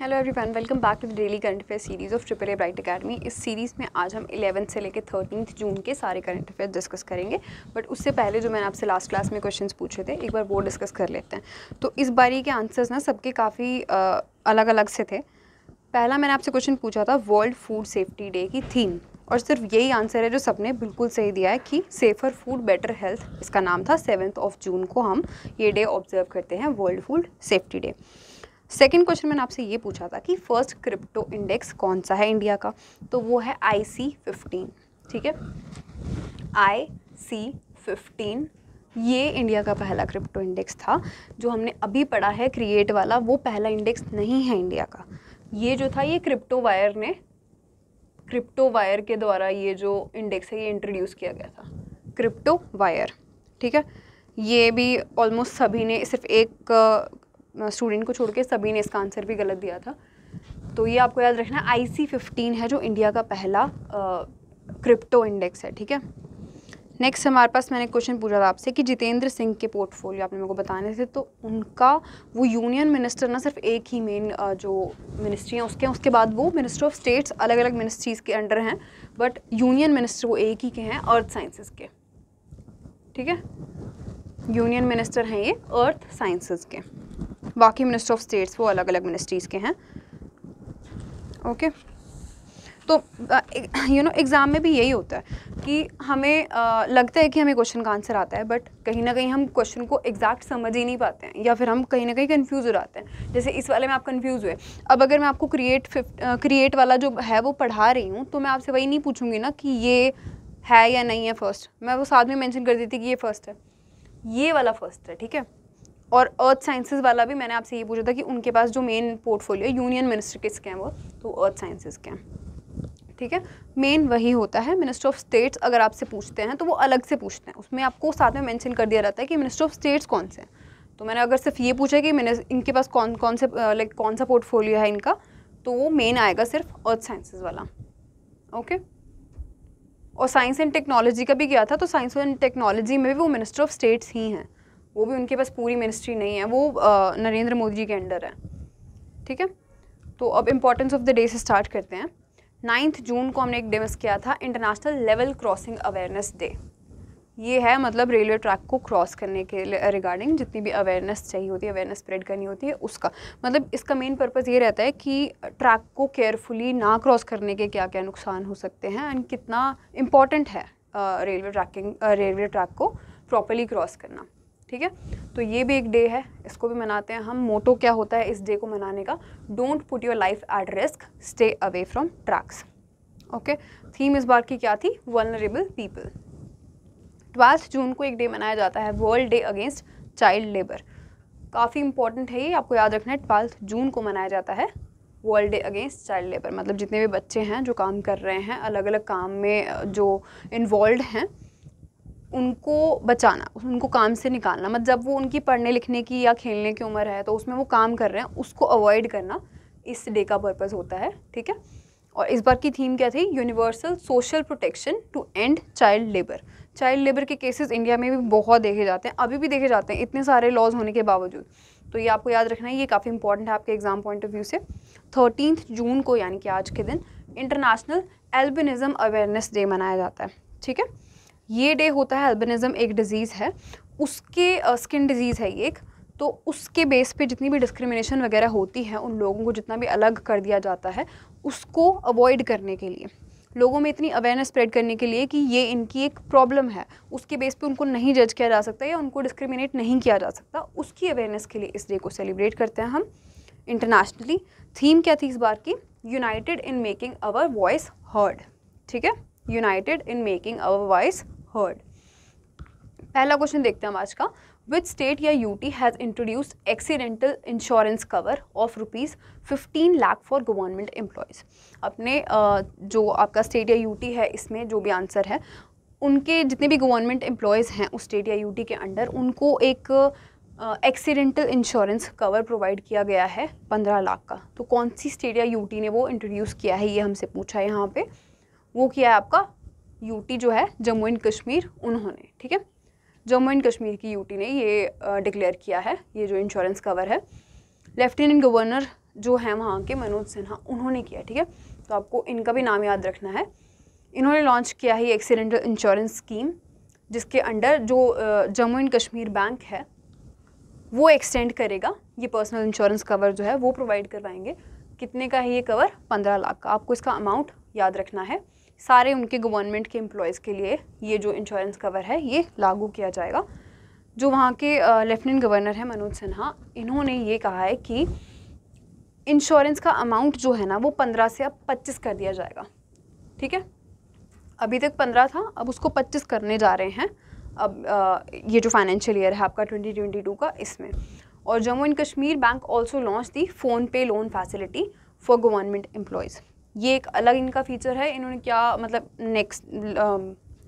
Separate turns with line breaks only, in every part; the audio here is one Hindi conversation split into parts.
Hello everyone welcome back to the daily current affair series of triple A bright academy इस सीरीज़ में आज हम इलेवंथ से लेकर थर्टीन जून के सारे करंट अफेयर्स डिस्कस करेंगे बट उससे पहले जो मैंने आपसे लास्ट क्लास में क्वेश्चंस पूछे थे एक बार वो डिस्कस कर लेते हैं तो इस बारी के आंसर्स ना सबके काफ़ी अलग अलग से थे पहला मैंने आपसे क्वेश्चन पूछा था वर्ल्ड फूड सेफ्टी डे की थीम और सिर्फ यही आंसर है जो सबने बिल्कुल सही दिया है कि सेफ़र फूड बेटर हेल्थ इसका नाम था सेवन्थ ऑफ जून को हम ये डे ऑब्जर्व करते हैं world food safety day second question मैंने आपसे ये पूछा था कि फर्स्ट क्रिप्टो इंडेक्स कौन सा है इंडिया का तो वो है आई सी फिफ्टीन ठीक है आई सी फिफ्टीन ये इंडिया का पहला क्रिप्टो इंडेक्स था जो हमने अभी पढ़ा है क्रिएट वाला वो पहला इंडेक्स नहीं है इंडिया का ये जो था ये क्रिप्टो वायर ने क्रिप्टो वायर के द्वारा ये जो इंडेक्स है ये इंट्रोड्यूस किया गया था क्रिप्टो वायर ठीक है ये भी ऑलमोस्ट सभी ने सिर्फ एक स्टूडेंट को छोड़ के सभी ने इसका आंसर भी गलत दिया था तो ये आपको याद रखना आई सी फिफ्टीन है जो इंडिया का पहला क्रिप्टो इंडेक्स है ठीक है नेक्स्ट हमारे पास मैंने क्वेश्चन पूछा था आपसे कि जितेंद्र सिंह के पोर्टफोलियो आपने मेरे को बताने थे तो उनका वो यूनियन मिनिस्टर ना सिर्फ एक ही मेन जो मिनिस्ट्री हैं उसके हैं उसके बाद वो मिनिस्टर ऑफ स्टेट्स अलग अलग मिनिस्ट्रीज़ के अंडर हैं बट यूनियन मिनिस्टर वो एक ही के हैं अर्थ साइंसेज के ठीक है यूनियन मिनिस्टर हैं ये अर्थ साइंसेज के बाकी मिनिस्टर ऑफ स्टेट्स वो अलग अलग मिनिस्ट्रीज़ के हैं ओके तो यू नो एग्ज़ाम में भी यही होता है कि हमें आ, लगता है कि हमें क्वेश्चन का आंसर आता है बट कहीं ना कहीं हम क्वेश्चन को एग्जैक्ट समझ ही नहीं पाते हैं या फिर हम कहीं ना कहीं कन्फ्यूज़ हो जाते हैं जैसे इस वाले में आप कन्फ्यूज़ हुए अब अगर मैं आपको क्रिएट क्रिएट वाला जो है वो पढ़ा रही हूँ तो मैं आपसे वही नहीं पूछूँगी ना कि ये है या नहीं है फर्स्ट मैं वो साथ में मैंशन कर देती कि ये फर्स्ट है ये वाला फर्स्ट है ठीक है और अर्थ साइंसेज वाला भी मैंने आपसे ये पूछा था कि उनके पास जो मेन पोर्टफोलियो यूनियन मिनिस्टर किसके हैं वो तो अर्थ साइंसेज के हैं ठीक है मेन वही होता है मिनिस्टर ऑफ स्टेट्स अगर आपसे पूछते हैं तो वो अलग से पूछते हैं उसमें आपको साथ में मैंशन कर दिया जाता है कि मिनिस्टर ऑफ स्टेट्स कौन से हैं तो मैंने अगर सिर्फ ये पूछा कि मैंने इनके पास कौन कौन से लाइक कौन सा पोर्टफोलियो है इनका तो वो मेन आएगा सिर्फ अर्थ साइंसेज वाला ओके और साइंस एंड टेक्नोलॉजी का भी किया था तो साइंस एंड टेक्नोलॉजी में भी वो मिनिस्टर ऑफ स्टेट्स ही हैं वो भी उनके पास पूरी मिनिस्ट्री नहीं है वो नरेंद्र मोदी जी के अंडर है ठीक है तो अब इम्पोर्टेंस ऑफ द डे से स्टार्ट करते हैं नाइन्थ जून को हमने एक डे किया था international level crossing awareness day ये है मतलब रेलवे ट्रैक को क्रॉस करने के रिगार्डिंग जितनी भी अवेयरनेस चाहिए होती है अवेयरनेस स्प्रेड करनी होती है उसका मतलब इसका मेन पर्पज़ ये रहता है कि ट्रैक को केयरफुली ना क्रॉस करने के क्या क्या नुकसान हो सकते हैं एंड कितना इम्पॉर्टेंट है रेलवे ट्रैकिंग रेलवे ट्रैक को प्रॉपरली क्रॉस करना ठीक है तो ये भी एक डे है इसको भी मनाते हैं हम मोटो क्या होता है इस डे को मनाने का don't put your life at risk stay away from tracks okay theme इस बार की क्या थी वनरेबल पीपल ट्वेल्थ जून को एक डे मनाया जाता है world day against child labour काफ़ी इंपॉर्टेंट है ये आपको याद रखना है ट्वेल्थ जून को मनाया जाता है world day against child labour मतलब जितने भी बच्चे हैं जो काम कर रहे हैं अलग अलग काम में जो इन्वॉल्व हैं उनको बचाना उनको काम से निकालना मतलब जब वो उनकी पढ़ने लिखने की या खेलने की उम्र है तो उसमें वो काम कर रहे हैं उसको अवॉइड करना इस डे का पर्पज़ होता है ठीक है और इस बार की थीम क्या थी universal social protection to end child labour child labour के केसेस इंडिया में भी बहुत देखे जाते हैं अभी भी देखे जाते हैं इतने सारे लॉज होने के बावजूद तो ये आपको याद रखना है ये काफ़ी इंपॉर्टेंट है आपके एग्जाम पॉइंट ऑफ व्यू से थर्टीन जून को यानी कि आज के दिन इंटरनेशनल एल्बिनिज़म अवेयरनेस डे मनाया जाता है ठीक है ये डे होता है एल्बनिजम एक डिज़ीज़ है उसके स्किन डिज़ीज़ है ये एक तो उसके बेस पे जितनी भी डिस्क्रिमिनेशन वगैरह होती है उन लोगों को जितना भी अलग कर दिया जाता है उसको अवॉइड करने के लिए लोगों में इतनी अवेयरनेस स्प्रेड करने के लिए कि ये इनकी एक प्रॉब्लम है उसके बेस पे उनको नहीं जज किया जा सकता या उनको डिस्क्रिमिनेट नहीं किया जा सकता उसकी अवेयरनेस के लिए इस डे को सेलिब्रेट करते हैं हम इंटरनेशनली थीम क्या थी इस बार की united in making our voice heard ठीक है united in making our voice heard पहला क्वेश्चन देखते हैं हम आज का विच स्टेट या UT has introduced accidental insurance cover of rupees fifteen lakh for government employees अपने जो आपका स्टेट या यूटी है इसमें जो भी आंसर है उनके जितने भी गवर्नमेंट एम्प्लॉयज़ हैं उस स्टेट या यूटी के अंडर उनको एक एक्सीडेंटल इंश्योरेंस कवर प्रोवाइड किया गया है पंद्रह लाख का तो कौन सी स्टेट या यूटी ने वो इंट्रोड्यूस किया है ये हमसे पूछा है यहाँ पर वो किया है आपका यूटी जो है जम्मू एंड कश्मीर उन्होंने ठीक है जम्मू एंड कश्मीर की यूटी ने ये डिक्लेयर किया है ये जो इंश्योरेंस कवर है लेफ्टिनेंट गवर्नर जो हैं वहाँ के मनोज सिन्हा उन्होंने किया ठीक है तो आपको इनका भी नाम याद रखना है इन्होंने लॉन्च किया है एक्सीडेंटल इंश्योरेंस स्कीम जिसके अंडर जो जम्मू एंड कश्मीर बैंक है वो एक्सटेंड करेगा ये पर्सनल इंश्योरेंस कवर जो है वो प्रोवाइड करवाएंगे कितने का है ये कवर पंद्रह लाख का आपको इसका अमाउंट याद रखना है सारे उनके गवर्नमेंट के एम्प्लॉयज़ के लिए ये जो इंश्योरेंस कवर है ये लागू किया जाएगा जो वहाँ के लेफ्टिनेंट गवर्नर हैं मनोज सिन्हा इन्होंने ये कहा है कि इंश्योरेंस का अमाउंट जो है ना वो पंद्रह से अब पच्चीस कर दिया जाएगा ठीक है अभी तक पंद्रह था अब उसको पच्चीस करने जा रहे हैं अब आ, ये जो फाइनेंशियल ईयर है आपका ट्वेंटी ट्वेंटी टू का इसमें और Jammu and Kashmir bank also launch the phone पे loan facility for government employees ये एक अलग इनका फीचर है इन्होंने क्या मतलब नेक्स्ट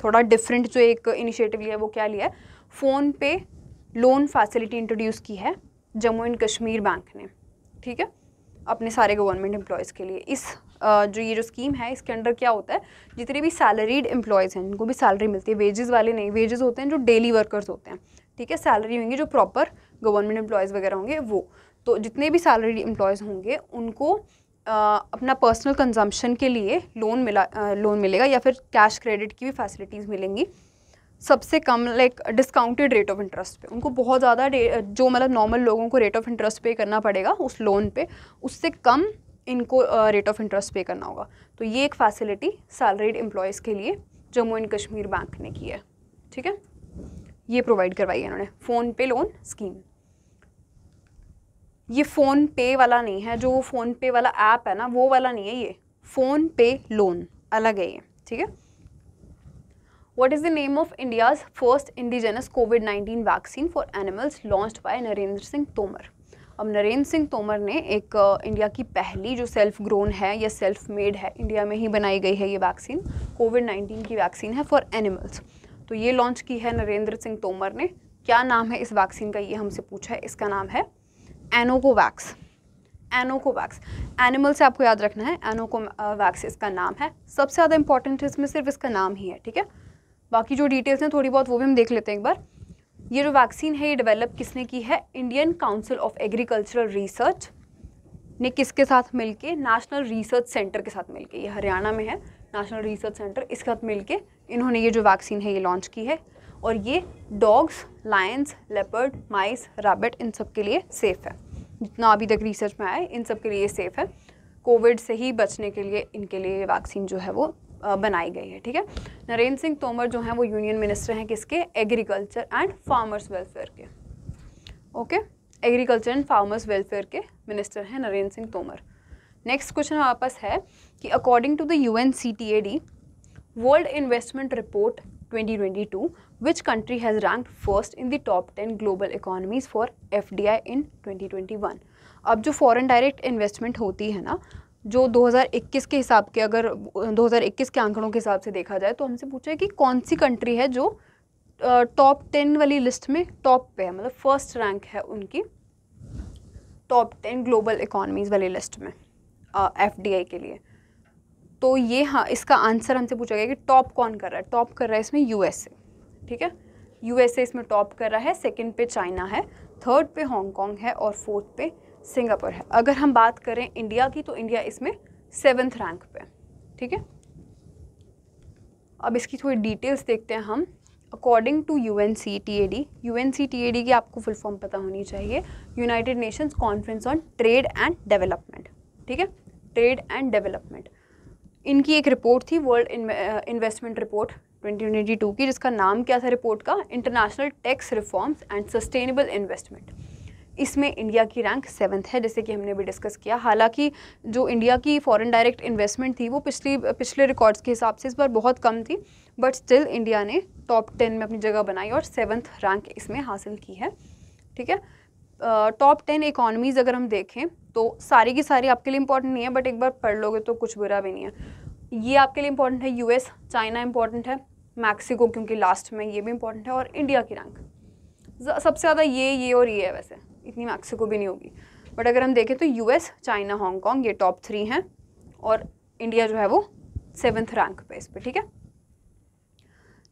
थोड़ा डिफरेंट जो एक इनिशिएटिव लिया है वो क्या लिया है फ़ोन पे लोन फैसिलिटी इंट्रोड्यूस की है जम्मू एंड कश्मीर बैंक ने ठीक है अपने सारे गवर्नमेंट एम्प्लॉयज़ के लिए इस जो ये जो स्कीम है इसके अंडर क्या होता है जितने भी सैलरीड एम्प्लॉयज़ हैं जिनको भी सैलरी मिलती है वेजेस वाले नहीं वेजेस होते हैं जो डेली वर्कर्स होते हैं ठीक है सैलरी होंगी जो प्रॉपर गवर्नमेंट एम्प्लॉयज़ वगैरह होंगे वो तो जितने भी सैलरीड एम्प्लॉयज़ होंगे उनको अपना पर्सनल कंजम्पशन के लिए लोन मिला लोन मिलेगा या फिर कैश क्रेडिट की भी फैसिलिटीज़ मिलेंगी सबसे कम like discounted rate of interest पे उनको बहुत ज़्यादा जो मतलब नॉर्मल लोगों को रेट ऑफ इंटरेस्ट पे करना पड़ेगा उस लोन पे उससे कम इनको रेट ऑफ इंटरेस्ट पे करना होगा तो ये एक फैसिलिटी सैलरीड एम्प्लॉयज़ के लिए जम्मू एंड कश्मीर बैंक ने की है ठीक है ये प्रोवाइड करवाई है इन्होंने फ़ोन पे लोन स्कीम ये फ़ोन पे वाला नहीं है जो फ़ोन पे वाला ऐप है ना वो वाला नहीं है ये फ़ोन पे लोन अलग है ये ठीक है what is the name of India's first indigenous COVID nineteen vaccine for animals launch by Narendra Singh Tomar अब नरेंद्र सिंह तोमर ने एक इंडिया uh, की पहली जो सेल्फ ग्रोन है या सेल्फ मेड है इंडिया में ही बनाई गई है ये वैक्सीन कोविड नाइन्टीन की वैक्सीन है फॉर एनिमल्स तो ये लॉन्च की है नरेंद्र सिंह तोमर ने क्या नाम है इस वैक्सीन का ये हमसे पूछा है इसका नाम है एनोकोवैक्स एनोकोवैक्स एनिमल से आपको याद रखना है एनोकोवैक्स इसका नाम है सबसे ज़्यादा इंपॉर्टेंट इसमें सिर्फ इसका नाम ही है ठीक है बाकी जो डिटेल्स हैं थोड़ी बहुत वो भी हम देख लेते हैं एक बार ये जो वैक्सीन है ये डेवलप किसने की है Indian council of agricultural research ने किसके साथ मिलके नेशनल रिसर्च सेंटर के साथ मिलके ये हरियाणा में है नेशनल रिसर्च सेंटर इसके साथ मिलके इन्होंने ये जो वैक्सीन है ये लॉन्च की है और ये dogs lions leopard mice rabbit इन सब के लिए सेफ़ है जितना अभी तक रिसर्च में आया इन सब के लिए सेफ़ है कोविड से ही बचने के लिए इनके लिए वैक्सीन जो है वो बनाई गई है ठीक है नरेंद्र सिंह तोमर जो हैं वो यूनियन मिनिस्टर हैं किसके एग्रीकल्चर एंड फार्मर्स वेलफेयर के okay agriculture and farmers welfare के मिनिस्टर हैं नरेंद्र सिंह तोमर नेक्स्ट क्वेश्चन वापस है कि according to the U N C T A D world investment report 2022 which country has ranked first in the top 10 global economies for FDI in 2021 अब जो फॉरन डायरेक्ट इन्वेस्टमेंट होती है ना जो 2021 के हिसाब के अगर 2021 के आंकड़ों के हिसाब से देखा जाए तो हमसे पूछा है कि कौन सी कंट्री है जो टॉप टेन वाली लिस्ट में टॉप पे है मतलब फर्स्ट रैंक है उनकी टॉप टेन ग्लोबल इकोनॉमीज़ वाली लिस्ट में एफ uh, के लिए तो ये हाँ इसका आंसर हमसे पूछा गया कि टॉप कौन कर रहा है टॉप कर रहा है इसमें यूएसए ठीक है यूएसए इसमें टॉप कर रहा है सेकंड पे चाइना है थर्ड पे हांगकॉन्ग है और फोर्थ पे सिंगापुर है अगर हम बात करें इंडिया की तो इंडिया इसमें सेवन्थ रैंक पे ठीक है अब इसकी थोड़ी डिटेल्स देखते हैं हम according to U N C T A D U N C T A D की आपको फुल फॉर्म पता होनी चाहिए United Nations conference on trade and development ठीक है ट्रेड एंड डेवलपमेंट इनकी एक रिपोर्ट थी वर्ल्ड इन्वेस्टमेंट रिपोर्ट 2022 की जिसका नाम क्या था रिपोर्ट का international tax reforms and sustainable investment इसमें इंडिया की रैंक सेवन्थ है जैसे कि हमने भी डिस्कस किया हालांकि जो इंडिया की फॉरेन डायरेक्ट इन्वेस्टमेंट थी वो पिछली पिछले रिकॉर्ड्स के हिसाब से इस बार बहुत कम थी बट स्टिल इंडिया ने टॉप टेन में अपनी जगह बनाई और सेवन्थ रैंक इसमें हासिल की है ठीक है टॉप टेन इकॉनमीज़ अगर हम देखें तो सारी की सारी आपके लिए इंपॉर्टेंट नहीं है बट एक बार पढ़ लोगे तो कुछ बुरा भी नहीं है ये आपके लिए इंपॉर्टेंट है यूएस चाइना इंपॉर्टेंट है मैक्सिको क्योंकि लास्ट में ये भी इंपॉर्टेंट है और इंडिया की रैंक सबसे ज़्यादा ये ये और ये है वैसे इतनी मैक्सिको भी नहीं होगी बट अगर हम देखें तो यूएस चाइना हांगकॉन्ग ये टॉप थ्री हैं और इंडिया जो है वो सेवन्थ रैंक पे इस पर ठीक है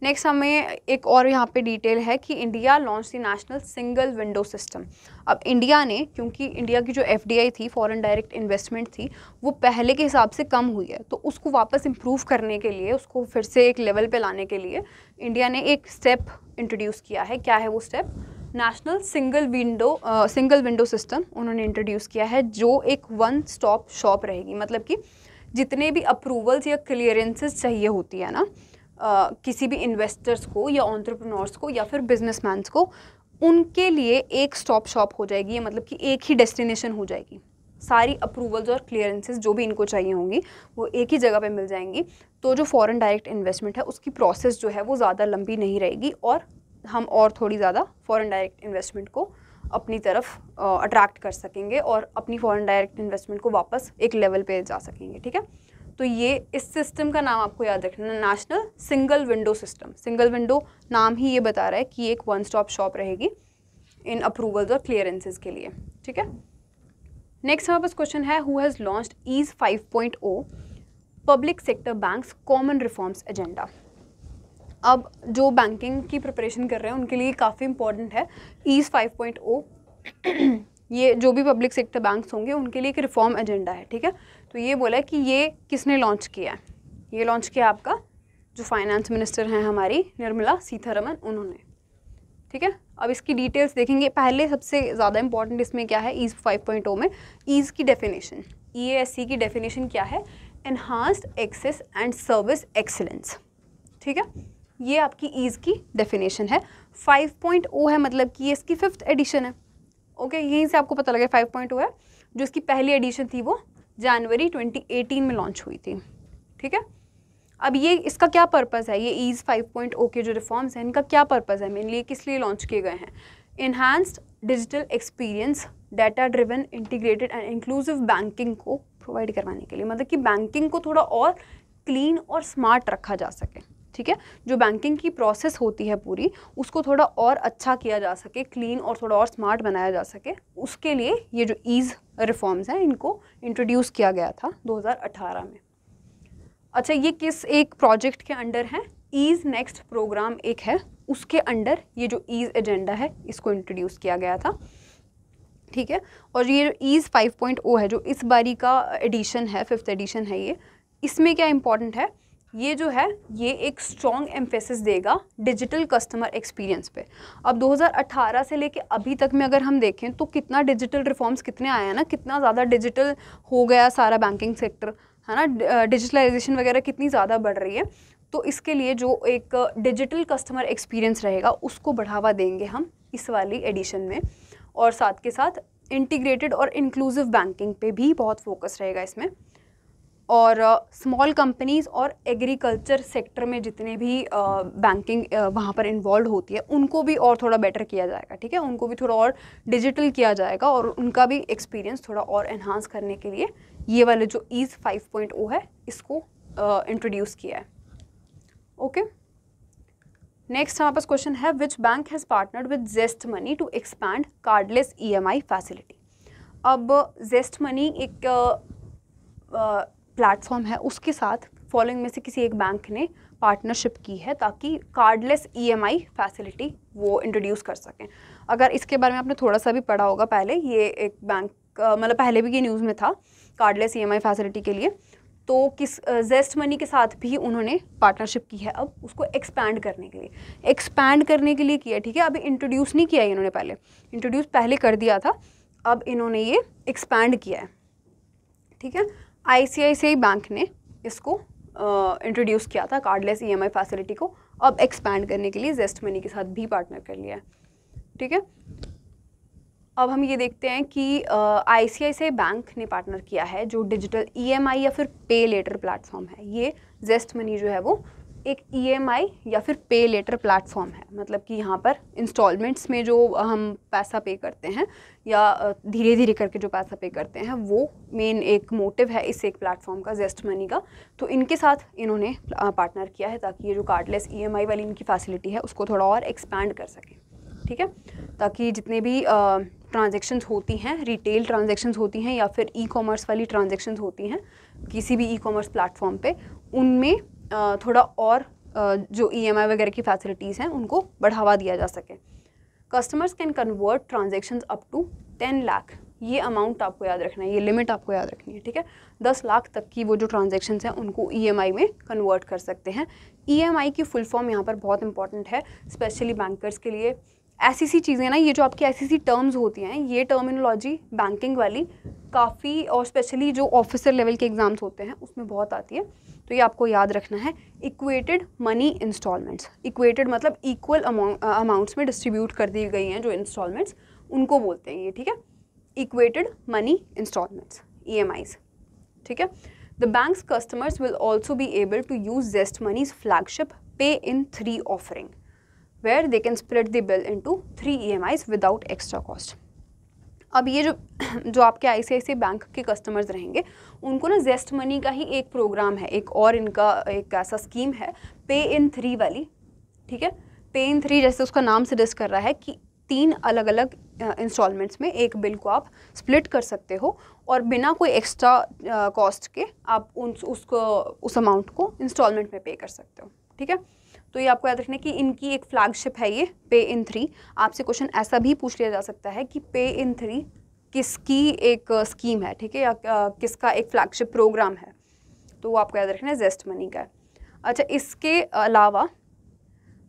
नेक्स्ट हमें एक और यहाँ पे डिटेल है कि India launch the national single window system अब इंडिया ने क्योंकि इंडिया की जो एफ थी फॉरेन डायरेक्ट इन्वेस्टमेंट थी वो पहले के हिसाब से कम हुई है तो उसको वापस इम्प्रूव करने के लिए उसको फिर से एक लेवल पे लाने के लिए इंडिया ने एक स्टेप इंट्रोड्यूस किया है क्या है वो step national single window single window system उन्होंने इंट्रोड्यूस किया है जो एक वन स्टॉप शॉप रहेगी मतलब कि जितने भी अप्रूवल्स या क्लियरेंसेस चाहिए होती है ना किसी भी इन्वेस्टर्स को या ऑन्ट्रप्रनोर्स को या फिर बिजनेस को उनके लिए एक स्टॉप शॉप हो जाएगी या मतलब कि एक ही डेस्टिनेशन हो जाएगी सारी अप्रूवल्स और क्लियरेंसेस जो भी इनको चाहिए होंगी वो एक ही जगह पे मिल जाएंगी तो जो फॉरेन डायरेक्ट इन्वेस्टमेंट है उसकी प्रोसेस जो है वो ज़्यादा लंबी नहीं रहेगी और हम और थोड़ी ज़्यादा फॉरेन डायरेक्ट इन्वेस्टमेंट को अपनी तरफ अट्रैक्ट कर सकेंगे और अपनी फॉरेन डायरेक्ट इन्वेस्टमेंट को वापस एक लेवल पर जा सकेंगे ठीक है तो ये इस सिस्टम का नाम आपको याद रखना है national single window system single window नाम ही ये बता रहा है कि एक वन स्टॉप शॉप रहेगी इन अप्रूवल्स और क्लियरेंसेज के लिए ठीक है नेक्स्ट हमारे पास क्वेश्चन है who has launch EASE 5.0 public sector banks common reforms agenda अब जो बैंकिंग की प्रिपरेशन कर रहे हैं उनके लिए काफ़ी इंपॉर्टेंट है ईज 5.0 ये जो भी पब्लिक सेक्टर बैंक्स होंगे उनके लिए एक रिफॉर्म एजेंडा है ठीक है तो ये बोला कि ये किसने लॉन्च किया है ये लॉन्च किया आपका जो फाइनेंस मिनिस्टर हैं हमारी निर्मला सीतारमन उन्होंने ठीक है अब इसकी डिटेल्स देखेंगे पहले सबसे ज़्यादा इंपॉर्टेंट इसमें क्या है ईज ओ oh में ईज़ की डेफिनेशन ई एस सी की डेफिनेशन क्या है enhanced access and service excellence ठीक है ये आपकी ईज़ की डेफिनेशन है 5.0 है मतलब कि ये इसकी फिफ्थ एडिशन है ओके यहीं से आपको पता लगे फाइव पॉइंट है जो इसकी पहली एडिशन थी वो जनवरी 2018 में लॉन्च हुई थी ठीक है अब ये इसका क्या पर्पज़ है ये ईज़ फाइव ओ के जो रिफॉर्म्स हैं इनका क्या पर्पज़ है मेनली किस लिए लॉन्च किए गए हैं enhanced digital experience data driven integrated and inclusive banking को प्रोवाइड करवाने के लिए मतलब कि बैंकिंग को थोड़ा और क्लीन और स्मार्ट रखा जा सके ठीक है जो बैंकिंग की प्रोसेस होती है पूरी उसको थोड़ा और अच्छा किया जा सके क्लीन और थोड़ा और स्मार्ट बनाया जा सके उसके लिए ये जो ईज़ रिफॉर्म्स हैं इनको इंट्रोड्यूस किया गया था 2018 में अच्छा ये किस एक प्रोजेक्ट के अंडर है ईज़ नेक्स्ट प्रोग्राम एक है उसके अंडर ये जो ईज़ एजेंडा है इसको इंट्रोड्यूस किया गया था ठीक है और ये जो ईज़ फाइव oh है जो इस बारी का एडिशन है फिफ्थ एडिशन है ये इसमें क्या इम्पॉर्टेंट है ये जो है ये एक स्ट्रॉन्ग एम्फेसिस देगा डिजिटल कस्टमर एक्सपीरियंस पे अब 2018 से लेके अभी तक में अगर हम देखें तो कितना डिजिटल रिफॉर्म्स कितने आए हैं ना कितना ज़्यादा डिजिटल हो गया सारा बैंकिंग सेक्टर है ना डिजिटलाइजेशन वगैरह कितनी ज़्यादा बढ़ रही है तो इसके लिए जो एक डिजिटल कस्टमर एक्सपीरियंस रहेगा उसको बढ़ावा देंगे हम इस वाली एडिशन में और साथ के साथ इंटीग्रेटेड और इंक्लूसिव बैंकिंग पे भी बहुत फोकस रहेगा इसमें और स्मॉल कंपनीज़ और एग्रीकल्चर सेक्टर में जितने भी बैंकिंग वहाँ पर इन्वॉल्व होती है उनको भी और थोड़ा बेटर किया जाएगा ठीक है उनको भी थोड़ा और डिजिटल किया जाएगा और उनका भी एक्सपीरियंस थोड़ा और इन्हांस करने के लिए ये वाले जो ईज फाइव पॉइंट ओ है इसको इंट्रोड्यूस uh, किया है ओके नेक्स्ट हमारे पास क्वेश्चन है which bank has partnered with ZestMoney to expand cardless E facility अब जेस्ट मनी एक uh, uh, प्लेटफॉर्म है उसके साथ फॉलोइंग में से किसी एक बैंक ने पार्टनरशिप की है ताकि कार्डलेस ईएमआई फैसिलिटी वो इंट्रोड्यूस कर सकें अगर इसके बारे में आपने थोड़ा सा भी पढ़ा होगा पहले ये एक बैंक मतलब पहले भी ये न्यूज़ में था कार्डलेस ईएमआई फैसिलिटी के लिए तो किस जेस्ट मनी के साथ भी उन्होंने पार्टनरशिप की है अब उसको एक्सपैंड करने के लिए एक्सपैंड करने के लिए किया ठीक है अभी इंट्रोड्यूस नहीं किया है इन्होंने पहले इंट्रोड्यूस पहले कर दिया था अब इन्होंने ये एक्सपैंड किया है ठीक है आईसीआईसीआई बैंक ने इसको इंट्रोड्यूस किया था कार्डलेस ईएमआई फैसिलिटी को अब एक्सपैंड करने के लिए जेस्ट मनी के साथ भी पार्टनर कर लिया है ठीक है अब हम ये देखते हैं कि आई सी बैंक ने पार्टनर किया है जो डिजिटल ईएमआई e या फिर पे लेटर प्लेटफॉर्म है ये जेस्ट मनी जो है वो एक ई e या फिर पे लेटर प्लेटफॉर्म है मतलब कि यहाँ पर इंस्टॉलमेंट्स में जो हम पैसा पे करते हैं या धीरे धीरे करके जो पैसा पे करते हैं वो मेन एक मोटिव है इस एक प्लेटफॉर्म का जेस्ट मनी का तो इनके साथ इन्होंने पार्टनर किया है ताकि ये जो कार्डलेस ई e वाली इनकी फैसिलिटी है उसको थोड़ा और एक्सपैंड कर सकें ठीक है ताकि जितने भी ट्रांजेक्शन्स होती हैं रिटेल ट्रांजेक्शन्स होती हैं या फिर ई कॉमर्स वाली ट्रांजेक्शन्स होती हैं किसी भी ई कॉमर्स प्लेटफॉर्म पर उनमें थोड़ा और जो ई e वगैरह की फैसिलिटीज़ हैं उनको बढ़ावा दिया जा सके customers can convert transaction up to ten lakh ये अमाउंट आपको याद रखना है ये लिमिट आपको याद रखनी है ठीक है दस लाख तक की वो जो ट्रांजेक्शन हैं उनको आई e में कन्वर्ट कर सकते हैं आई e की फुल फॉर्म यहाँ पर बहुत इंपॉर्टेंट है स्पेशली बैंकर्स के लिए ऐसी सी चीज़ें ना ये जो आपकी ऐसी सी टर्म्स होती हैं ये टर्मिनोलॉजी बैंकिंग वाली काफ़ी और स्पेशली जो ऑफिसर लेवल के एग्ज़ाम्स होते हैं उसमें बहुत आती है तो ये आपको याद रखना है इक्वेटेड मनी इंस्टॉलमेंट्स इक्वेटेड मतलब इक्वल अमाउंट्स में डिस्ट्रीब्यूट कर दी गई हैं जो इंस्टॉलमेंट्स उनको बोलते हैं ये ठीक है equated money installments E M Is ठीक है the bank's customers will also be able to use ZestMoney's flagship pay in three offering where they can spread the bill into three E M Is without extra cost अब ये जो जो आपके आई बैंक के कस्टमर्स रहेंगे उनको ना जेस्ट मनी का ही एक प्रोग्राम है एक और इनका एक ऐसा स्कीम है पे इन थ्री वाली ठीक है पे इन थ्री जैसे उसका नाम सजेस्ट कर रहा है कि तीन अलग अलग इंस्टॉलमेंट्स में एक बिल को आप स्प्लिट कर सकते हो और बिना कोई एक्स्ट्रा कॉस्ट के आप उन उसको उस अमाउंट को इंस्टॉलमेंट में पे कर सकते हो ठीक है तो ये आपको याद रखना है कि इनकी एक फ्लैगशिप है ये पे इन थ्री आपसे क्वेश्चन ऐसा भी पूछ लिया जा सकता है कि पे इन थ्री किसकी एक स्कीम uh, है ठीक है या uh, किसका एक फ्लैगशिप प्रोग्राम है तो वो आपको याद रखना है जेस्ट मनी का अच्छा इसके अलावा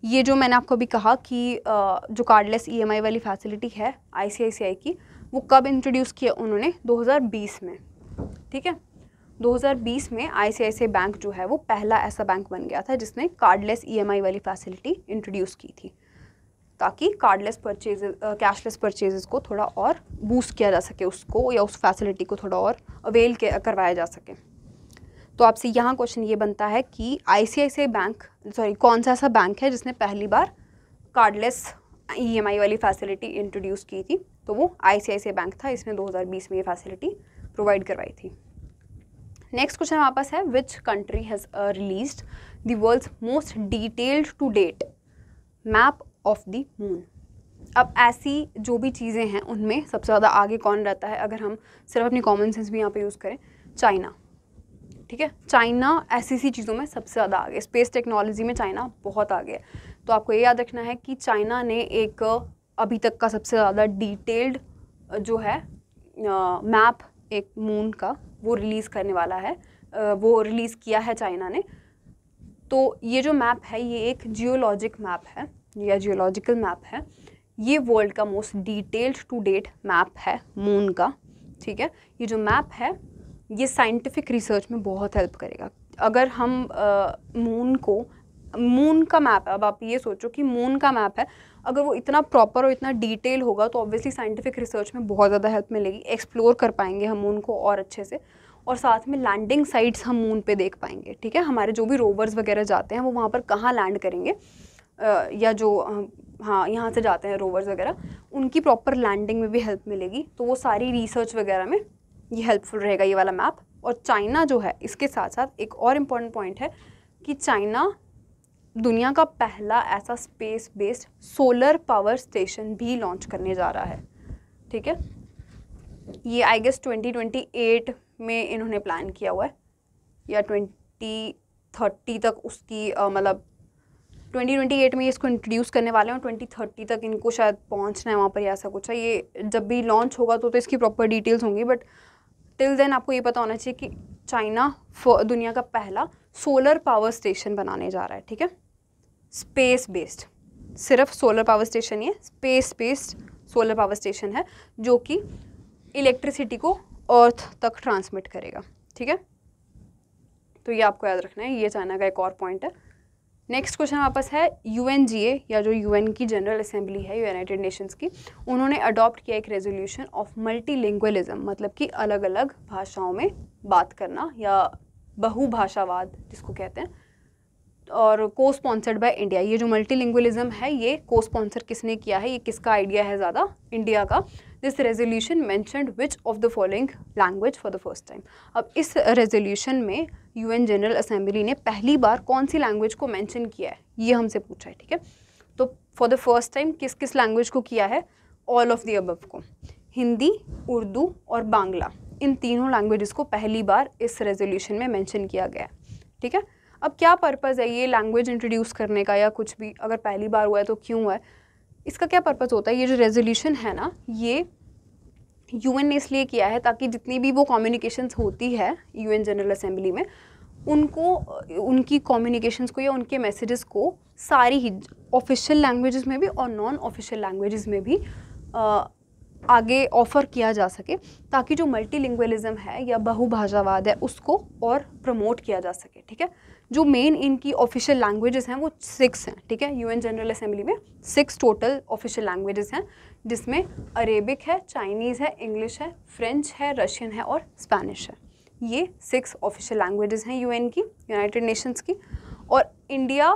ये जो मैंने आपको अभी कहा कि uh, जो कार्डलेस ई e वाली फैसिलिटी है आई की वो कब इंट्रोड्यूस किया उन्होंने 2020 में ठीक है 2020 में आई बैंक जो है वो पहला ऐसा बैंक बन गया था जिसने कार्डलेस ई e वाली फैसिलिटी इंट्रोड्यूस की थी ताकि कार्डलेस परचेज कैशलेस परचेजेस को थोड़ा और बूस्ट किया जा सके उसको या उस फैसिलिटी को थोड़ा और अवेल करवाया जा सके तो आपसे यहाँ क्वेश्चन ये बनता है कि आई बैंक सॉरी कौन सा ऐसा बैंक है जिसने पहली बार कार्डलेस ई e वाली फैसिलिटी इंट्रोड्यूस की थी तो वो आई बैंक था इसने 2020 में ये फैसिलिटी प्रोवाइड करवाई थी नेक्स्ट क्वेश्चन हमारे पास है which country has release the world most detailed to date map of the moon अब ऐसी जो भी चीज़ें हैं उनमें सबसे ज़्यादा आगे कौन रहता है अगर हम सिर्फ अपनी कॉमन सेंस भी यहाँ पे यूज़ करें चाइना ठीक है चाइना ऐसी सी चीज़ों में सबसे ज़्यादा आगे स्पेस टेक्नोलॉजी में चाइना बहुत आगे है तो आपको ये याद रखना है कि चाइना ने एक uh, अभी तक का सबसे ज़्यादा डिटेल्ड uh, जो है मैप uh, एक मून का वो रिलीज़ करने वाला है वो रिलीज़ किया है चाइना ने तो ये जो मैप है ये एक जियोलॉजिक मैप है या जियोलॉजिकल मैप है ये वर्ल्ड का most detailed to date map है मून का ठीक है ये जो मैप है ये साइंटिफिक रिसर्च में बहुत हेल्प करेगा अगर हम मून को मून का मैप अब आप ये सोचो कि मून का मैप है अगर वो इतना प्रॉपर और इतना डिटेल होगा तो ऑब्वियसली साइंटिफिक रिसर्च में बहुत ज़्यादा हेल्प मिलेगी एक्सप्लोर कर पाएंगे हम मून को और अच्छे से और साथ में लैंडिंग साइट्स हम मून पे देख पाएंगे ठीक है हमारे जो भी रोवर्स वगैरह जाते हैं वो वहाँ पर कहाँ लैंड करेंगे या जो हाँ यहाँ से जाते हैं रोवर्स वगैरह उनकी प्रॉपर लैंडिंग में भी हेल्प मिलेगी तो वो सारी रिसर्च वगैरह में ये हेल्पफुल रहेगा ये वाला मैप और चाइना जो है इसके साथ साथ एक और इम्पॉर्टेंट पॉइंट है कि चाइना दुनिया का पहला ऐसा space based solar power station भी लॉन्च करने जा रहा है ठीक है ये आई गेस 2028 में इन्होंने प्लान किया हुआ है या 2030 तक उसकी मतलब 2028 में इसको इंट्रोड्यूस करने वाले हैं और 2030 तक इनको शायद पहुंचना है वहाँ पर ऐसा कुछ है ये जब भी लॉन्च होगा तो तो इसकी प्रॉपर डिटेल्स होंगी बट टिल देन आपको ये पता होना चाहिए कि चाइना दुनिया का पहला सोलर पावर स्टेशन बनाने जा रहा है ठीक है स्पेस बेस्ड सिर्फ सोलर पावर स्टेशन ही है space based solar power station है जो कि इलेक्ट्रिसिटी को अर्थ तक ट्रांसमिट करेगा ठीक है तो ये आपको याद रखना है ये चाइना का एक और पॉइंट है नेक्स्ट क्वेश्चन वापस है यूएनजीए या जो यूएन की जनरल असेंबली है यूनाइटेड नेशंस की उन्होंने अडॉप्ट किया एक रेजोल्यूशन ऑफ मल्टीलिंग्वलिज्म मतलब कि अलग अलग भाषाओं में बात करना या बहुभाषावाद जिसको कहते हैं और को स्पॉन्सर्ड बाय इंडिया ये जो मल्टीलिंगुअलिज्म है ये को स्पॉन्सर किसने किया है ये किसका आइडिया है ज़्यादा इंडिया का this resolution mentioned which of the following language for the first time अब इस रेजोल्यूशन में यू जनरल असेंबली ने पहली बार कौन सी लैंग्वेज को मैंशन किया है ये हमसे पूछा है ठीक है तो फॉर द फर्स्ट टाइम किस किस लैंग्वेज को किया है ऑल ऑफ द अबव को हिंदी उर्दू और बांग्ला इन तीनों लैंग्वेजेस को पहली बार इस रेजोल्यूशन में मेंशन किया गया है ठीक है अब क्या पर्पज़ है ये लैंग्वेज इंट्रोड्यूस करने का या कुछ भी अगर पहली बार हुआ है तो क्यों हुआ है इसका क्या पर्पज़ होता है ये जो रेजोल्यूशन है ना ये यूएन ने इसलिए किया है ताकि जितनी भी वो कम्युनिकेशंस होती है यूएन जनरल असेंबली में उनको उनकी कम्युनिकेशंस को या उनके मैसेजेस को सारी ही ऑफिशियल लैंग्वेजेस में भी और नॉन ऑफिशियल लैंग्वेजेस में भी आगे ऑफ़र किया जा सके ताकि जो मल्टीलिंग्वलिज़म है या बहुभाषावाद है उसको और प्रमोट किया जा सके ठीक है जो मेन इनकी ऑफिशियल लैंग्वेजेस हैं वो सिक्स हैं ठीक है यूएन जनरल असेंबली में सिक्स टोटल ऑफिशियल लैंग्वेजेस हैं जिसमें अरेबिक है चाइनीज़ है इंग्लिश है फ्रेंच है रशियन है और स्पेनिश है ये सिक्स ऑफिशियल लैंग्वेजेस हैं यूएन की यूनाइटेड नेशंस की और इंडिया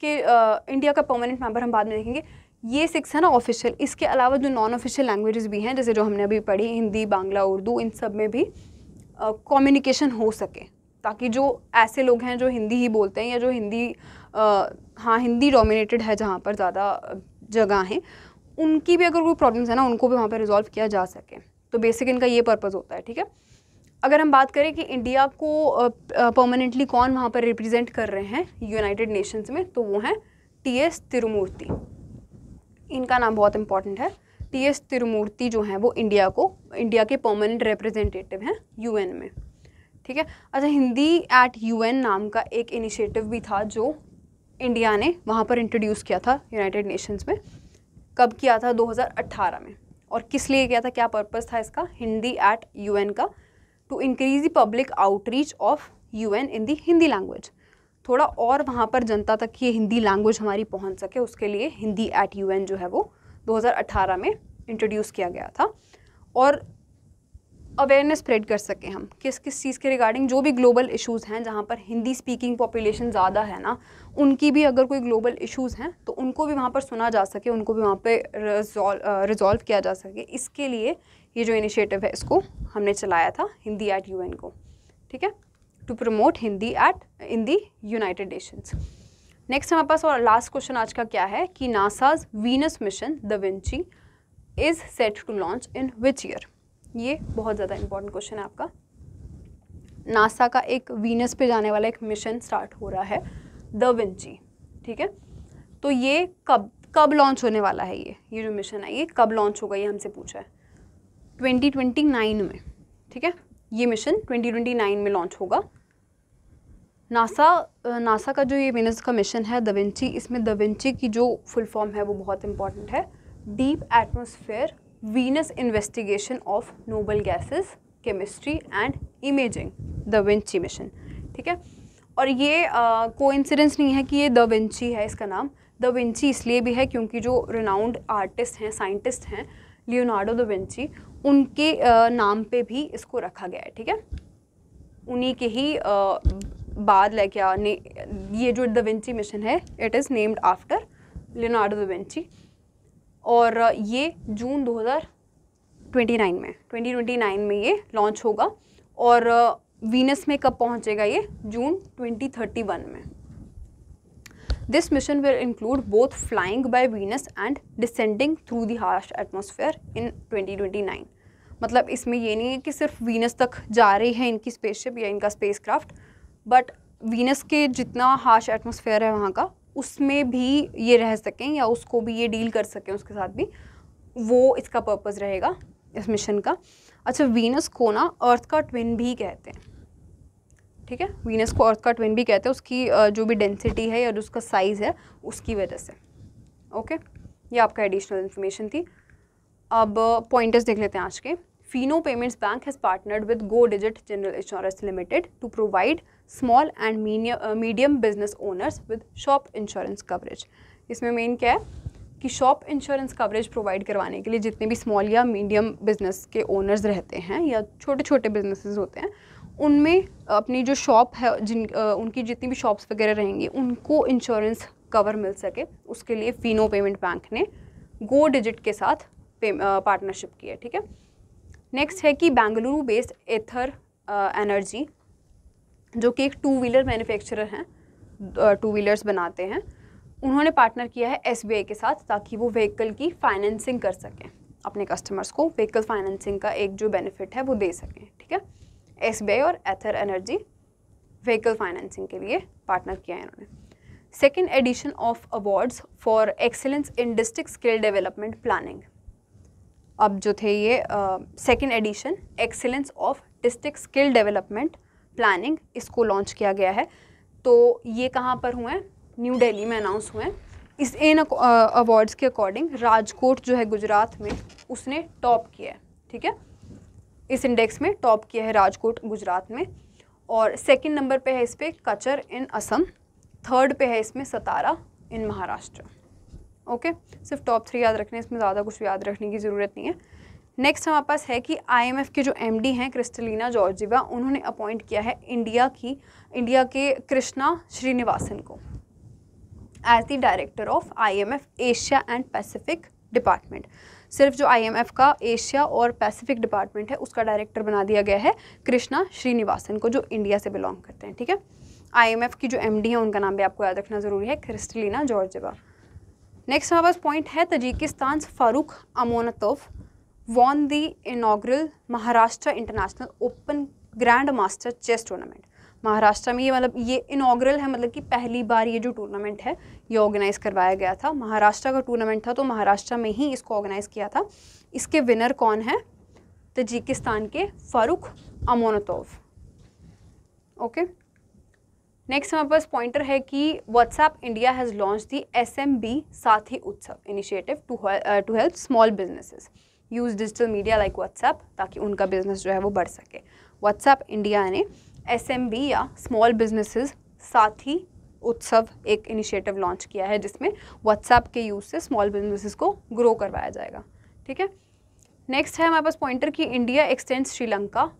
के आ, इंडिया का परमानेंट मेंबर हम बाद में देखेंगे ये सिक्स है ना ऑफिशियल इसके अलावा जो नॉन ऑफिशियल लैंग्वेजेस भी हैं जैसे जो हमने अभी पढ़ी हिंदी बांग्ला उर्दू इन सब में भी कम्युनिकेशन uh, हो सके ताकि जो ऐसे लोग हैं जो हिंदी ही बोलते हैं या जो हिंदी uh, हाँ हिंदी डोमिनेटेड है जहाँ पर ज़्यादा जगह हैं उनकी भी अगर कोई प्रॉब्लम्स है ना उनको भी वहाँ पर रिजॉल्व किया जा सके तो बेसिक इनका ये पर्पज़ होता है ठीक है अगर हम बात करें कि इंडिया को परमानेंटली uh, कौन वहाँ पर रिप्रेजेंट कर रहे हैं यूनाइटेड नेशंस में तो वो हैं टी एस तिरुमूर्ति इनका नाम बहुत इंपॉर्टेंट है टी एस तिरुमूर्ति जो हैं वो इंडिया को इंडिया के परमानेंट रिप्रेजेंटेटिव हैं यूएन में ठीक है अच्छा हिंदी एट यूएन नाम का एक इनिशिएटिव भी था जो इंडिया ने वहाँ पर इंट्रोड्यूस किया था यूनाइटेड नेशंस में कब किया था 2018 में और किस लिए किया था क्या पर्पज़ था इसका हिंदी एट यूएन का to increase the public outreach of UN in the Hindi language थोड़ा और वहाँ पर जनता तक ये हिंदी लैंग्वेज हमारी पहुँच सके उसके लिए हिंदी एट यू जो है वो 2018 में इंट्रोड्यूस किया गया था और अवेयरनेस स्प्रेड कर सकें हम किस किस चीज़ के रिगार्डिंग जो भी ग्लोबल इश्यूज़ हैं जहाँ पर हिंदी स्पीकिंग पॉपुलेशन ज़्यादा है ना उनकी भी अगर कोई ग्लोबल इश्यूज़ हैं तो उनको भी वहाँ पर सुना जा सके उनको भी वहाँ पर रिजॉल्व किया जा सके इसके लिए ये जो इनिशिएटिव है इसको हमने चलाया था हिंदी एट यूएन को ठीक है to promote Hindi at in the United Nations. Next हमारे पास और लास्ट क्वेश्चन आज का क्या है कि NASA's Venus mission the Vinci is set to launch in which year ये बहुत ज़्यादा important क्वेश्चन है आपका नासा का एक वीनस पे जाने वाला एक मिशन स्टार्ट हो रहा है द Vinci, ठीक है तो ये कब कब लॉन्च होने वाला है ये ये जो मिशन है ये कब लॉन्च होगा ये हमसे पूछा है 2029 में ठीक है ये मिशन 2029 में लॉन्च होगा नासा नासा का जो ये वेनस का मिशन है दविंची इसमें दविंची की जो फुल फॉर्म है वो बहुत इंपॉर्टेंट है deep atmosphere Venus investigation of noble gases chemistry and imaging da Vinci mission ठीक है और ये कोई uh, नहीं है कि ये द विंची है इसका नाम द विंची इसलिए भी है क्योंकि जो रिनाउंड आर्टिस्ट हैं साइंटिस्ट हैं लियोनार्डो द विंची उनके uh, नाम पे भी इसको रखा गया है ठीक है उन्हीं के ही uh, बाद लेके ये जो दविंची मिशन है it is named after Leonardo da Vinci और uh, ये जून 2029 में 2029 में ये लॉन्च होगा और वीनस uh, में कब पहुंचेगा ये जून 2031 में this mission will include both flying by Venus and descending through the harsh atmosphere in 2029. मतलब इसमें ये नहीं है कि सिर्फ वीनस तक जा रही है इनकी स्पेसशिप या इनका स्पेसक्राफ्ट बट वीनस के जितना हार्श एटमोसफेयर है वहाँ का उसमें भी ये रह सकें या उसको भी ये डील कर सकें उसके साथ भी वो इसका पर्पज़ रहेगा इस मिशन का अच्छा वीनस को ना अर्थ का ट्विन भी कहते हैं ठीक है वीनस को अर्थ का ट्विन भी कहते हैं उसकी जो भी डेंसिटी है या उसका साइज़ है उसकी वजह से ओके ये आपका एडिशनल इन्फॉर्मेशन थी अब पॉइंटर्स देख लेते हैं आज के Fino Payments Bank has partnered with Go Digit General Insurance Limited to provide small and uh, medium, business owners with shop insurance coverage. इसमें मेन क्या है कि शॉप इंश्योरेंस कवरेज प्रोवाइड करवाने के लिए जितने भी स्मॉल या मीडियम बिजनेस के ओनर्स रहते हैं या छोटे छोटे बिजनेसेस होते हैं उनमें अपनी जो शॉप है जिन उनकी जितनी भी शॉप्स वगैरह रहेंगी उनको इंश्योरेंस कवर मिल सके उसके लिए फिनो पेमेंट बैंक ने गो डिजिट के साथ पार्टनरशिप की है ठीक है नेक्स्ट है कि बेंगलुरु बेस्ड एथर एनर्जी जो कि एक टू व्हीलर मैन्युफैक्चरर हैं टू uh, व्हीलर्स बनाते हैं उन्होंने पार्टनर किया है एस के साथ ताकि वो व्हीकल की फाइनेंसिंग कर सकें अपने कस्टमर्स को व्हीकल फाइनेंसिंग का एक जो बेनिफिट है वो दे सकें ठीक है एस और एथर एनर्जी व्हीकल फाइनेंसिंग के लिए पार्टनर किया है इन्होंने second edition of awards for excellence in district skill development planning अब जो थे ये second edition excellence of district skill development planning इसको लॉन्च किया गया है तो ये कहाँ पर हुए हैं न्यू दिल्ली में अनाउंस हुए हैं इस इन अवार्ड्स के अकॉर्डिंग राजकोट जो है गुजरात में उसने टॉप किया है ठीक है इस इंडेक्स में टॉप किया है राजकोट गुजरात में और सेकंड नंबर पे है इस पर कचर इन असम थर्ड पे है इसमें सतारा इन महाराष्ट्र ओके सिर्फ टॉप थ्री याद रखने इसमें ज़्यादा कुछ याद रखने की ज़रूरत नहीं है नेक्स्ट हमारे पास है कि आईएमएफ के जो एमडी हैं क्रिस्टलिना जॉर्जिवा उन्होंने अपॉइंट किया है इंडिया की इंडिया के कृष्णा श्रीनिवासन को as the director of IMF Asia and Pacific department सिर्फ जो आईएमएफ का एशिया और पैसिफिक डिपार्टमेंट है उसका डायरेक्टर बना दिया गया है कृष्णा श्रीनिवासन को जो इंडिया से बिलोंग करते हैं ठीक है आई की जो एम है उनका नाम भी आपको याद रखना ज़रूरी है क्रिस्टलिना जॉर्जिवा नेक्स्ट हमारे पास पॉइंट है Tajikistan Farrukh Amonatov won the inaugural Maharashtra international open grand master chess tournament Maharashtra में ये मतलब ये इनाग्रल है मतलब कि पहली बार ये जो टूर्नामेंट है ये ऑर्गेनाइज़ करवाया गया था महाराष्ट्र का टूर्नामेंट था तो महाराष्ट्र में ही इसको ऑर्गेनाइज़ किया था इसके विनर कौन है तजिकिस्तान के फारूक अमोनतोव ओके नेक्स्ट हमारे पास पॉइंटर है कि WhatsApp India has launch the S M B Saathi Utsav initiative to to help small businesses use digital media like WhatsApp ताकि उनका बिजनेस जो है वो बढ़ सके व्हाट्सएप इंडिया ने एस एम बी या स्मॉल बिजनेसेस साथी उत्सव एक इनिशिएटिव लॉन्च किया है जिसमें व्हाट्सएप के यूज़ से स्मॉल बिजनेसेस को ग्रो करवाया जाएगा ठीक है नेक्स्ट है हमारे पास पॉइंटर कि इंडिया एक्सटेंड श्रीलंका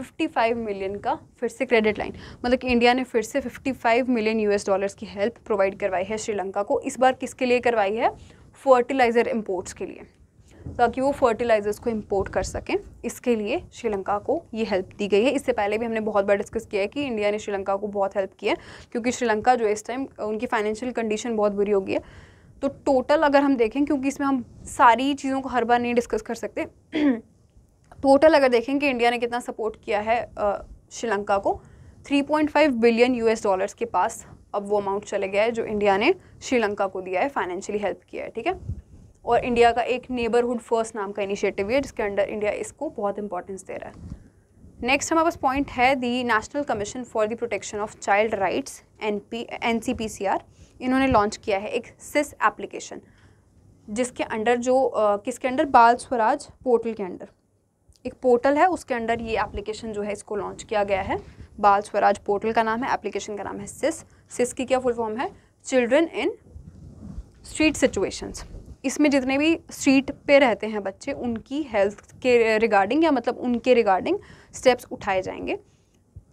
55 मिलियन का फिर से क्रेडिट लाइन मतलब कि इंडिया ने फिर से 55 मिलियन यूएस डॉलर्स की हेल्प प्रोवाइड करवाई है श्रीलंका को इस बार किसके लिए करवाई है फर्टिलाइज़र इम्पोर्ट्स के लिए ताकि वो फर्टिलाइज़र्स को इम्पोर्ट कर सकें इसके लिए श्रीलंका को ये हेल्प दी गई है इससे पहले भी हमने बहुत बार डिस्कस किया है कि इंडिया ने श्रीलंका को बहुत हेल्प किया है क्योंकि श्रीलंका जो इस टाइम उनकी फाइनेंशियल कंडीशन बहुत बुरी हो गई है तो टोटल अगर हम देखें क्योंकि इसमें हम सारी चीज़ों को हर बार नहीं डिस्कस कर सकते टोटल अगर देखें कि इंडिया ने कितना सपोर्ट किया है श्रीलंका को 3.5 बिलियन यूएस डॉलर्स के पास अब वो अमाउंट चले गया है जो इंडिया ने श्रीलंका को दिया है फाइनेंशियली हेल्प किया है ठीक है और इंडिया का एक नेबरहुड फर्स्ट नाम का इनिशिएटिव है जिसके अंडर इंडिया इसको बहुत इंपॉर्टेंस दे रहा है नेक्स्ट हमारे पास पॉइंट है the national commission for the protection of child rights N P N C P C R इन्होंने लॉन्च किया है एक सिस एप्लीकेशन जिसके अंडर जो किसके अंडर बाल स्वराज पोर्टल के अंडर एक पोर्टल है उसके अंडर ये एप्लीकेशन जो है इसको लॉन्च किया गया है बाल स्वराज पोर्टल का नाम है एप्लीकेशन का नाम है सिस सिस की क्या फुल फॉर्म है चिल्ड्रन इन स्ट्रीट सिचुएशंस इसमें जितने भी स्ट्रीट पे रहते हैं बच्चे उनकी हेल्थ के रिगार्डिंग या मतलब उनके रिगार्डिंग स्टेप्स उठाए जाएंगे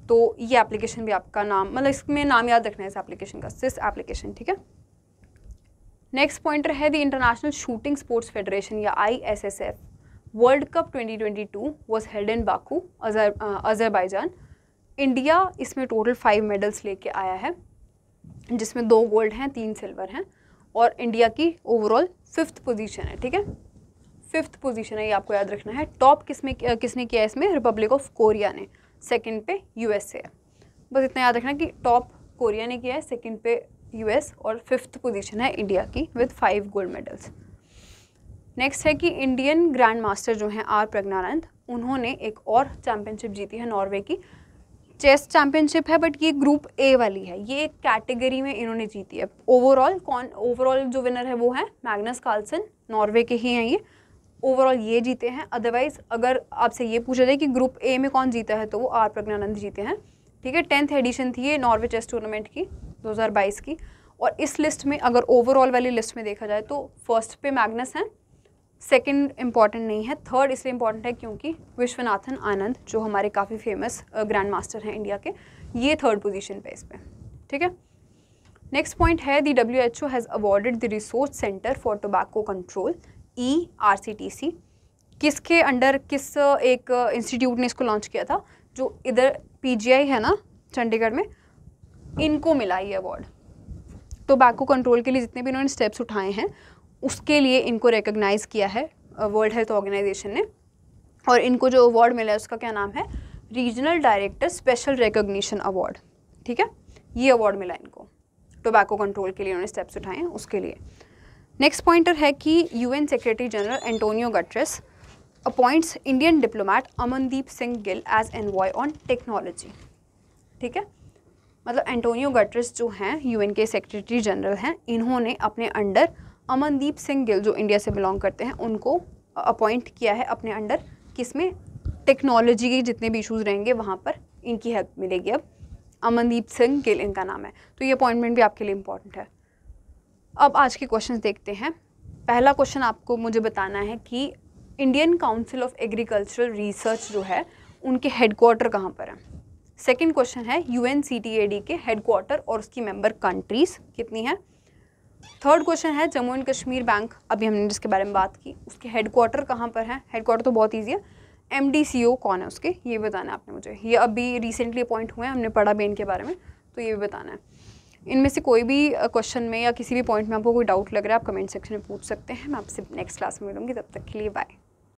तो ये एप्लीकेशन भी आपका नाम मतलब इसमें नाम याद रखना है इस एप्लीकेशन का सिस एप्लीकेशन ठीक है नेक्स्ट पॉइंटर है the International Shooting Sports Federation या I S S F World Cup 2022 was held in Baku, Azer, uh, Azerbaijan. India इसमें टोटल फाइव मेडल्स लेके आया है जिसमें दो गोल्ड हैं तीन सिल्वर हैं और इंडिया की ओवरऑल फिफ्थ पोजीशन है ठीक है फिफ्थ पोजीशन है ये आपको याद रखना है टॉप किस में किसने किया इसमें रिपब्लिक ऑफ कोरिया ने सेकंड पे यूएसए है बस इतना याद रखना कि टॉप कोरिया ने किया है सेकंड पे यूएस और फिफ्थ पोजीशन है इंडिया की with five gold medals next है कि इंडियन ग्रैंड मास्टर जो हैं आर प्रज्ञानंद उन्होंने एक और चैम्पियनशिप जीती है नॉर्वे की चेस चैम्पियनशिप है बट ये ग्रुप ए वाली है ये एक कैटेगरी में इन्होंने जीती है ओवरऑल कौन ओवरऑल जो विनर है वो है मैग्नस कार्लसन नॉर्वे के ही हैं ये ओवरऑल ये जीते हैं अदरवाइज अगर आपसे ये पूछा जाए कि ग्रुप ए में कौन जीता है तो वो आर प्रज्ञानंद जीते हैं ठीक है टेंथ एडिशन थी ये नॉर्वे चेस टूर्नामेंट की 2022 की और इस लिस्ट में अगर ओवरऑल वाली लिस्ट में देखा जाए तो फर्स्ट पे मैग्नस हैं सेकंड इम्पॉर्टेंट नहीं है थर्ड इसलिए इम्पॉर्टेंट है क्योंकि विश्वनाथन आनंद जो हमारे काफ़ी फेमस ग्रैंड मास्टर हैं इंडिया के ये थर्ड पोजीशन पे इस पर ठीक है नेक्स्ट पॉइंट है the W H O has awarded the Resource Centre for Tobacco Control E R C T C किसके अंडर किस एक इंस्टीट्यूट ने इसको लॉन्च किया था जो इधर पी जी आई है ना चंडीगढ़ में इनको मिला ये अवार्ड टोबैको कंट्रोल के लिए जितने भी इन्होंने स्टेप्स उठाए हैं उसके लिए इनको रिकोगनाइज किया है वर्ल्ड हेल्थ ऑर्गेनाइजेशन ने और इनको जो अवार्ड मिला है उसका क्या नाम है Regional Director Special Recognition Award ठीक है ये अवार्ड मिला इनको टोबैको कंट्रोल के लिए उन्होंने स्टेप्स उठाए हैं उसके लिए नेक्स्ट पॉइंटर है कि UN Secretary General Antonio Guterres appoints Indian diplomat Amandeep Singh Gill as envoy on technology ठीक है मतलब एंटोनियो गट्रेस जो हैं यूएन के सेक्रेटरी जनरल हैं इन्होंने अपने अंडर अमनदीप सिंह गिल जो इंडिया से बिलोंग करते हैं उनको अपॉइंट किया है अपने अंडर किस में टेक्नोलॉजी के जितने भी इशूज़ रहेंगे वहाँ पर इनकी हेल्प मिलेगी अब अमनदीप सिंह गिल इनका नाम है तो ये अपॉइंटमेंट भी आपके लिए इम्पॉर्टेंट है अब आज के क्वेश्चन देखते हैं पहला क्वेश्चन आपको मुझे बताना है कि Indian council of agricultural Research जो है उनके हेडक्वार्टर कहाँ पर है सेकेंड क्वेश्चन है U N C T A D के हेडक्वार्टर और उसकी मेंबर कंट्रीज़ कितनी हैं थर्ड क्वेश्चन है जम्मू एंड कश्मीर बैंक अभी हमने जिसके बारे में बात की उसके हेडक्वार्टर कहाँ पर है हेडक्वार्टर तो बहुत ईजी है एम कौन है उसके ये बताना है आपने मुझे ये अभी रिसेंटली अपॉइंट हुए हैं हमने पढ़ा भी इनके बारे में तो ये भी बताना है इनमें से कोई भी क्वेश्चन में या किसी भी पॉइंट में आपको कोई डाउट लग रहा है आप कमेंट सेक्शन में पूछ सकते हैं मैं आपसे नेक्स्ट क्लास में मिलूंगी तब तक के लिए बाय